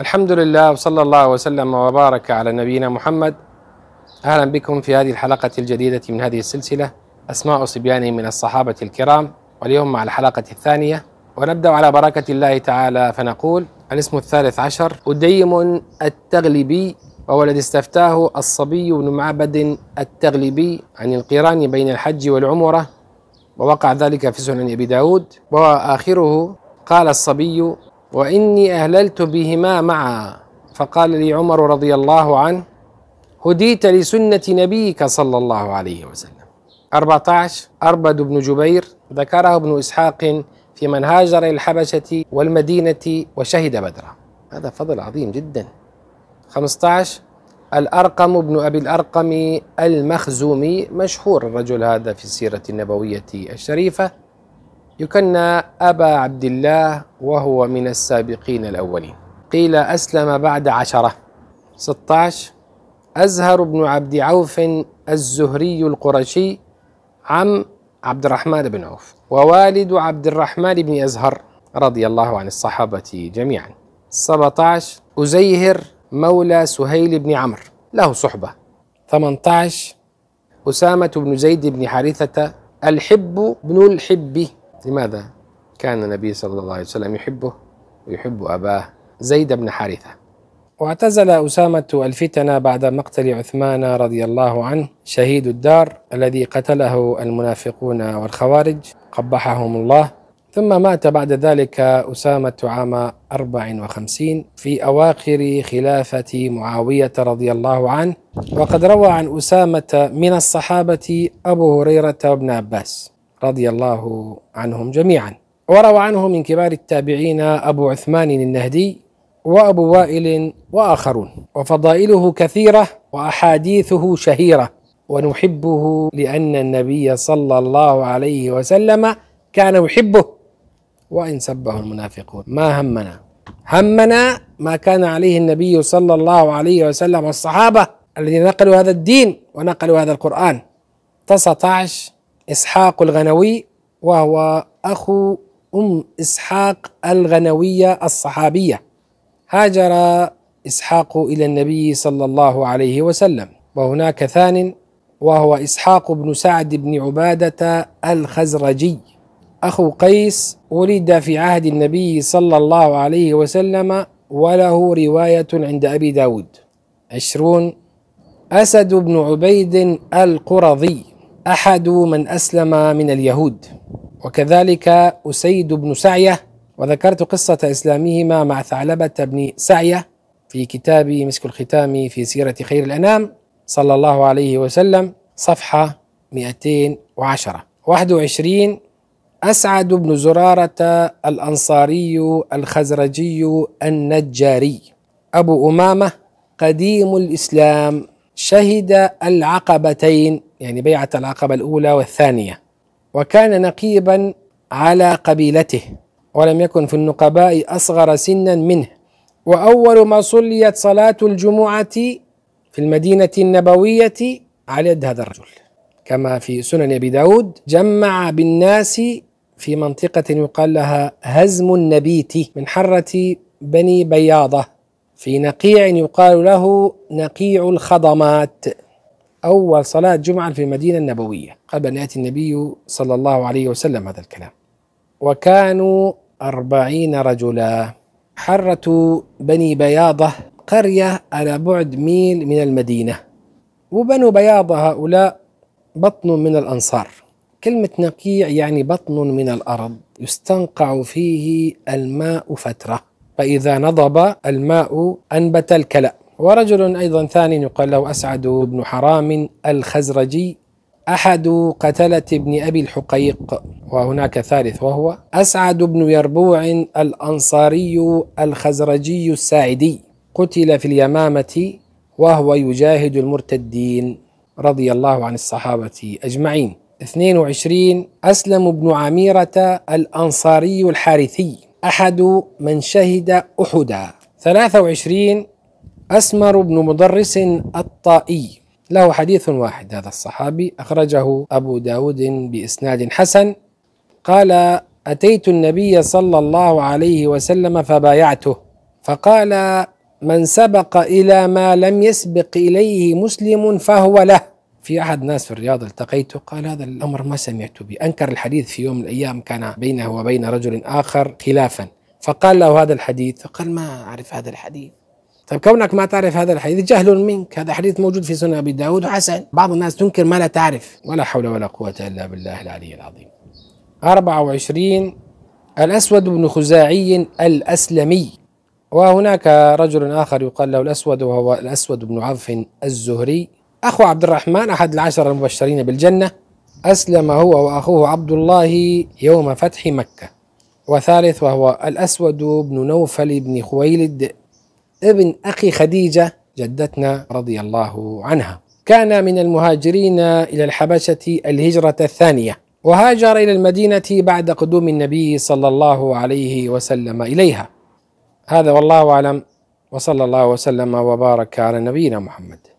الحمد لله وصلى الله وسلم وبارك على نبينا محمد اهلا بكم في هذه الحلقه الجديده من هذه السلسله اسماء صبيان من الصحابه الكرام واليوم مع الحلقه الثانيه ونبدا على بركه الله تعالى فنقول الاسم الثالث عشر أديم التغلبي وهو الذي استفتاه الصبي بن معبد التغلبي عن القران بين الحج والعمره ووقع ذلك في سنن ابي داود وآخره قال الصبي واني اهللت بهما معا فقال لي عمر رضي الله عنه هديت لسنه نبيك صلى الله عليه وسلم 14 أربد بن جبير ذكره ابن إسحاق في من هاجر الحبشة والمدينة وشهد بدرا هذا فضل عظيم جدا 15 الأرقم بن أبي الأرقم المخزومي مشهور الرجل هذا في السيرة النبوية الشريفة يكنى أبا عبد الله وهو من السابقين الأولين قيل أسلم بعد عشرة 16 أزهر بن عبد عوف الزهري القرشي عم عبد الرحمن بن عوف ووالد عبد الرحمن بن أزهر رضي الله عن الصحابة جميعا 17 أزيهر مولى سهيل بن عمرو له صحبة 18 أسامة بن زيد بن حارثة الحب بن الحب لماذا؟ كان النبي صلى الله عليه وسلم يحبه ويحب أباه زيد بن حارثة واعتزل أسامة الفتن بعد مقتل عثمان رضي الله عنه شهيد الدار الذي قتله المنافقون والخوارج قبحهم الله ثم مات بعد ذلك أسامة عام 54 في أواخر خلافة معاوية رضي الله عنه وقد روى عن أسامة من الصحابة أبو هريرة وابن عباس رضي الله عنهم جميعا وروى عنه من كبار التابعين أبو عثمان النهدي وأبو وائل وآخرون وفضائله كثيرة وأحاديثه شهيرة ونحبه لأن النبي صلى الله عليه وسلم كان يحبه وإن سبه المنافقون ما همنا همنا ما كان عليه النبي صلى الله عليه وسلم والصحابة الذين نقلوا هذا الدين ونقلوا هذا القرآن 19 إسحاق الغنوي وهو أخو أم إسحاق الغنوية الصحابية هاجر إسحاق إلى النبي صلى الله عليه وسلم وهناك ثان وهو إسحاق بن سعد بن عبادة الخزرجي أخو قيس ولد في عهد النبي صلى الله عليه وسلم وله رواية عند أبي داود عشرون أسد بن عبيد القرظي أحد من أسلم من اليهود وكذلك أسيد بن سعية وذكرت قصة إسلامهما مع ثعلبة بن سعية في كتاب مسك الختام في سيرة خير الأنام صلى الله عليه وسلم صفحة 210 21 أسعد بن زرارة الأنصاري الخزرجي النجاري أبو أمامة قديم الإسلام شهد العقبتين يعني بيعة العقبة الأولى والثانية وكان نقيبا على قبيلته ولم يكن في النقباء أصغر سنا منه وأول ما صليت صلاة الجمعة في المدينة النبوية على يد هذا الرجل كما في سنن أبي داود جمع بالناس في منطقة يقال لها هزم النبيت من حرة بني بياضة في نقيع يقال له نقيع الخضمات أول صلاة جمعة في المدينة النبوية قبل أن يأتي النبي صلى الله عليه وسلم هذا الكلام وكانوا أربعين رجلا حرة بني بياضة قرية على بعد ميل من المدينة وبنو بياضة هؤلاء بطن من الأنصار كلمة نقيع يعني بطن من الأرض يستنقع فيه الماء فترة فإذا نضب الماء أنبت الكلأ ورجل أيضا ثاني يقال له أسعد بن حرام الخزرجي أحد قتلة ابن أبي الحقيق وهناك ثالث وهو أسعد بن يربوع الأنصاري الخزرجي الساعدي قتل في اليمامة وهو يجاهد المرتدين رضي الله عن الصحابة أجمعين 22 أسلم بن عميرة الأنصاري الحارثي أحد من شهد أحدا 23 أسمر بن مدرس الطائي له حديث واحد هذا الصحابي أخرجه أبو داود بإسناد حسن قال أتيت النبي صلى الله عليه وسلم فبايعته فقال من سبق إلى ما لم يسبق إليه مسلم فهو له في أحد الناس في الرياض التقيته قال هذا الأمر ما سمعت به أنكر الحديث في يوم من الأيام كان بينه وبين رجل آخر خلافا فقال له هذا الحديث فقال ما أعرف هذا الحديث طيب كونك ما تعرف هذا الحديث جهل منك هذا حديث موجود في سنن أبي داود وحسن بعض الناس تنكر ما لا تعرف ولا حول ولا قوة إلا بالله العلي العظيم 24 الأسود بن خزاعي الأسلمي وهناك رجل آخر يقال له الأسود وهو الأسود بن عوف الزهري أخو عبد الرحمن أحد العشر المبشرين بالجنة أسلم هو وأخوه عبد الله يوم فتح مكة وثالث وهو الأسود بن نوفل بن خويلد ابن أخي خديجة جدتنا رضي الله عنها كان من المهاجرين إلى الحبشة الهجرة الثانية وهاجر إلى المدينة بعد قدوم النبي صلى الله عليه وسلم إليها هذا والله أعلم وصلى الله وسلم وبارك على نبينا محمد